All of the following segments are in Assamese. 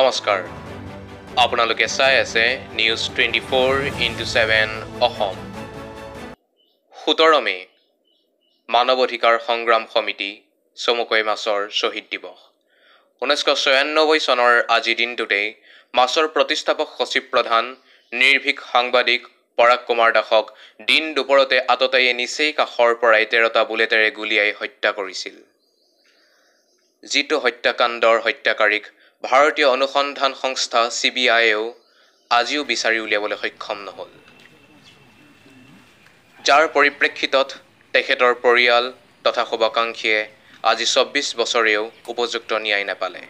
নমস্কাৰ আপোনালোকে চাই আছে news twenty four into seven Assam সোতৰ মে' মানৱ অধিকাৰ সংগ্ৰাম সমিতি চমুকৈ মাছৰ শ্বহীদ দিৱস ঊনৈছশ ছয়ান্নব্বৈ চনৰ আজিৰ দিনটোতেই মাছৰ প্ৰতিষ্ঠাপক সচিব প্ৰধান নিৰ্ভীক সাংবাদিক পৰাগ কুমাৰ দাসক দিন দুপৰতে আততায়ে নিচেই কাষৰ পৰাই তেৰটা বুলেটেৰে গুলীয়াই হত্যা কৰিছিল যিটো হত্যাকাণ্ডৰ হত্যাকাৰীক ভাৰতীয় অনুসন্ধান সংস্থা চি বি আইয়েও আজিও বিচাৰি উলিয়াবলৈ সক্ষম নহ'ল যাৰ পৰিপ্ৰেক্ষিতত তেখেতৰ পৰিয়াল তথা শুভাকাংক্ষীয়ে আজি চৌব্বিছ বছৰেও উপযুক্ত ন্যায় নাপালে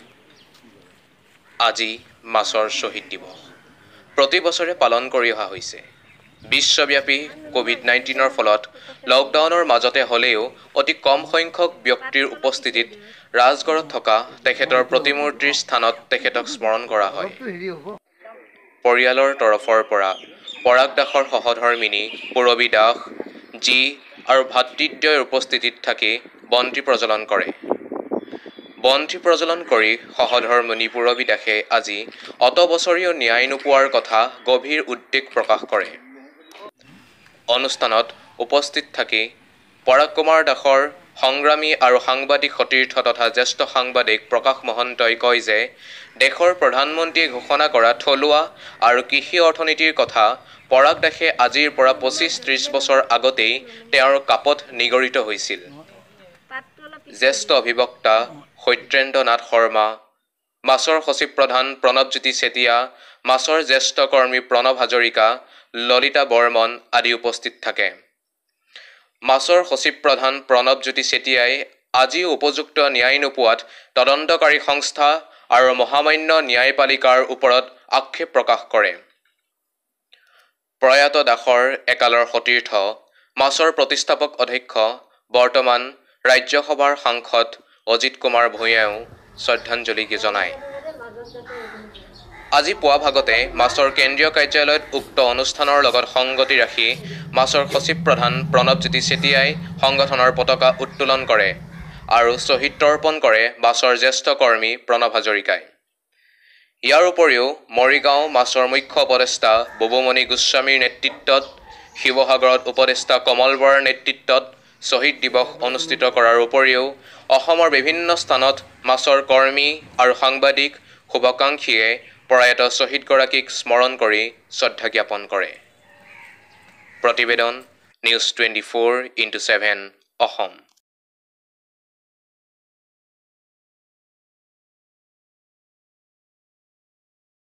আজি মাছৰ শ্বহীদ দিৱস প্ৰতি বছৰে পালন কৰি অহা হৈছে বিশ্বব্যাপী কোভিড নাইণ্টিনৰ ফলত লকডাউনৰ মাজতে হ'লেও অতি কম সংখ্যক ব্যক্তিৰ উপস্থিতিত ৰাজগড়ত থকা তেখেতৰ প্ৰতিমূৰ্তিৰ স্থানত তেখেতক স্মৰণ কৰা হয় পৰিয়ালৰ তৰফৰ পৰা পৰাগ দাসৰ সহধৰ্মিনী পূৰৱী দাস জি আৰু ভাতৃদ্বয়ৰ উপস্থিতিত থাকি বন্তি প্ৰজ্বলন কৰে বন্তি প্ৰজ্বলন কৰি সহধৰ্মণি পূৰৱী দাসে আজি বছৰীয় ন্যায় নোপোৱাৰ কথা গভীৰ উদ্বেগ প্ৰকাশ কৰে অনুষ্ঠানত উপস্থিত থাকি পৰাগ কুমাৰ দাসৰ সংগ্ৰামী আৰু সাংবাদিক সতীৰ্থ তথা জ্যেষ্ঠ সাংবাদিক প্ৰকাশ মহন্তই কয় যে দেশৰ প্ৰধানমন্ত্ৰীয়ে ঘোষণা কৰা থলুৱা আৰু কৃষি অৰ্থনীতিৰ কথা পৰাগ দাসে আজিৰ পৰা পঁচিছ ত্ৰিছ বছৰ আগতেই তেওঁৰ কাপত নিগৰিত হৈছিল জ্যেষ্ঠ অভিবক্তা সত্যেন্দ্ৰ নাথ শৰ্মা মাছৰ সচিব প্ৰধান প্ৰণৱজ্যোতি চেতিয়া মাছৰ জ্যেষ্ঠ কৰ্মী প্ৰণৱ হাজৰিকা ললিতা বৰ্মন আদি উপস্থিত থাকে মাছৰ সচিব প্ৰধান প্ৰণৱজ্যোতি চেতিয়াই আজি উপযুক্ত ন্যায় নোপোৱাত তদন্তকাৰী সংস্থা আৰু মহামান্য ন্যায়পালিকাৰ ওপৰত আক্ষেপ প্ৰকাশ কৰে প্ৰয়াত দাসৰ একালৰ সতীৰ্থ মাছৰ প্ৰতিষ্ঠাপক অধ্যক্ষ বৰ্তমান ৰাজ্যসভাৰ সাংসদ অজিত কুমাৰ ভূঞাও শ্ৰদ্ধাঞ্জলি জনায় আজি পুৱা ভাগতে মাছৰ কেন্দ্ৰীয় কাৰ্যালয়ত উক্ত অনুষ্ঠানৰ লগত সংগতি ৰাখি মাছৰ সচিব প্ৰধান প্ৰণৱজ্যোতি চেতিয়াই সংগঠনৰ পতাকা উত্তোলন কৰে আৰু শ্বহীদ তৰ্পণ কৰে মাছৰ জ্যেষ্ঠ কৰ্মী প্ৰণৱ হাজৰিকাই ইয়াৰ উপৰিও মৰিগাঁও মাছৰ মুখ্য উপদেষ্টা বুবুমণি গোস্বামীৰ নেতৃত্বত শিৱসাগৰত উপদেষ্টা কমল বৰাৰ নেতৃত্বত শ্বহীদ দিৱস অনুষ্ঠিত কৰাৰ উপৰিও অসমৰ বিভিন্ন স্থানত মাছৰ কৰ্মী আৰু সাংবাদিক শুভাকাংক্ষীয়ে প্ৰয়াত শ্বহীদগৰাকীক স্মৰণ কৰি শ্ৰদ্ধা জ্ঞাপন কৰে প্ৰতিবেদন news twenty four into seven Assam